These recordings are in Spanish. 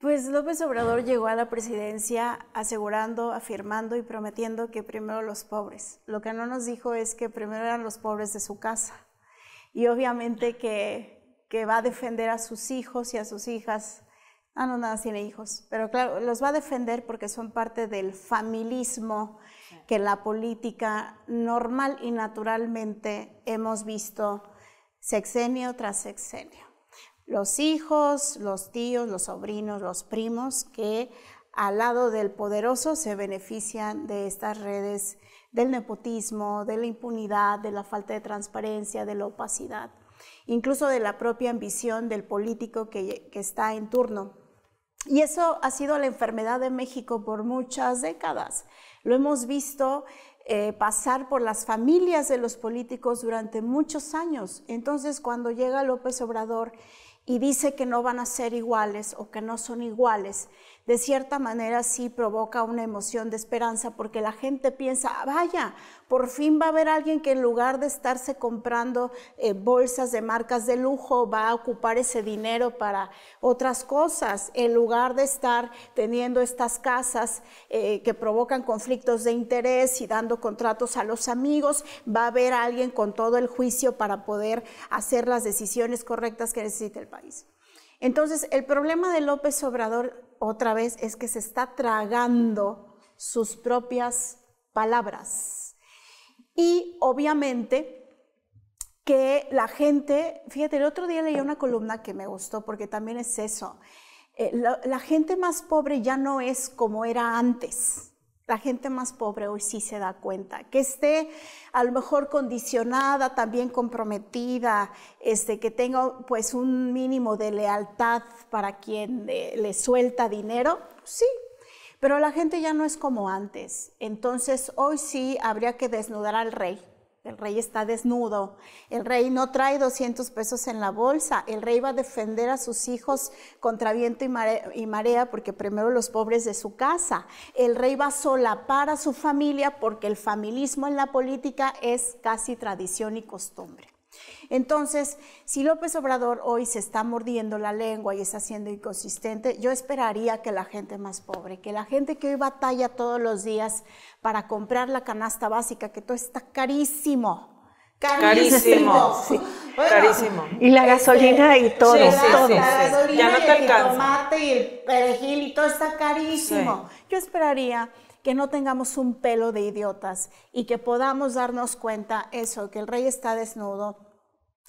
Pues López Obrador llegó a la presidencia asegurando, afirmando y prometiendo que primero los pobres. Lo que no nos dijo es que primero eran los pobres de su casa. Y obviamente que, que va a defender a sus hijos y a sus hijas. Ah, no, nada, tiene hijos. Pero claro, los va a defender porque son parte del familismo que la política normal y naturalmente hemos visto sexenio tras sexenio los hijos, los tíos, los sobrinos, los primos que al lado del poderoso se benefician de estas redes del nepotismo, de la impunidad, de la falta de transparencia, de la opacidad, incluso de la propia ambición del político que, está en turno. Y eso ha sido la enfermedad de México por muchas décadas. Lo hemos visto eh, pasar por las familias de los políticos durante muchos años. Entonces, cuando llega López Obrador y dice que no van a ser iguales o que no son iguales, de cierta manera sí provoca una emoción de esperanza porque la gente piensa, ah, vaya, por fin va a haber alguien que en lugar de estarse comprando eh, bolsas de marcas de lujo, va a ocupar ese dinero para otras cosas, en lugar de estar teniendo estas casas eh, que provocan conflictos de interés y dando contratos a los amigos, va a haber alguien con todo el juicio para poder hacer las decisiones correctas que necesita el país. Entonces, el problema de López Obrador otra vez es que se está tragando sus propias palabras. Y obviamente que la gente, fíjate, el otro día leí una columna que me gustó porque también es eso. Eh, la gente más pobre ya no es como era antes la gente más pobre hoy sí se da cuenta, que esté a lo mejor condicionada, también comprometida, este, que tenga pues un mínimo de lealtad para quien eh, le suelta dinero, sí, pero la gente ya no es como antes. Entonces hoy sí habría que desnudar al rey el rey está desnudo, el rey no trae 200 pesos en la bolsa, el rey va a defender a sus hijos contra viento y marea, porque primero los pobres de su casa, el rey va sola para su familia porque el familismo en la política es casi tradición y costumbre. Entonces, si López Obrador hoy se está mordiendo la lengua y está siendo inconsistente, yo esperaría que la gente más pobre, que la gente que hoy batalla todos los días para comprar la canasta básica, que todo está carísimo. Carísimo. Carísimo. Y la este, gasolina y todo. Sí, La gasolina y el tomate y el perejil y todo está carísimo. Yo esperaría que no tengamos un pelo de idiotas y que podamos darnos cuenta eso, que el rey está desnudo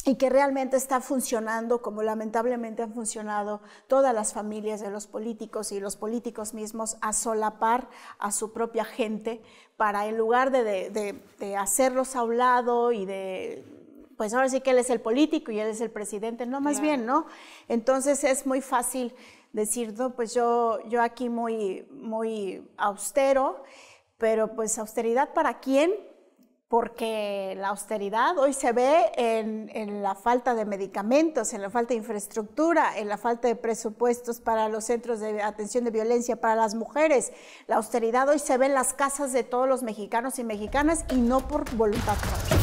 y que realmente está funcionando como lamentablemente han funcionado todas las familias de los políticos y los políticos mismos a solapar a su propia gente para en lugar de, hacerlos a un lado y de pues ahora sí que él es el político y él es el presidente, no, más bien, ¿no? Entonces es muy fácil decir, no, pues yo, yo aquí muy, muy austero, pero pues austeridad para quién, porque la austeridad hoy se ve en, la falta de medicamentos, en la falta de infraestructura, en la falta de presupuestos para los centros de atención de violencia para las mujeres. La austeridad hoy se ve en las casas de todos los mexicanos y mexicanas y no por voluntad propia.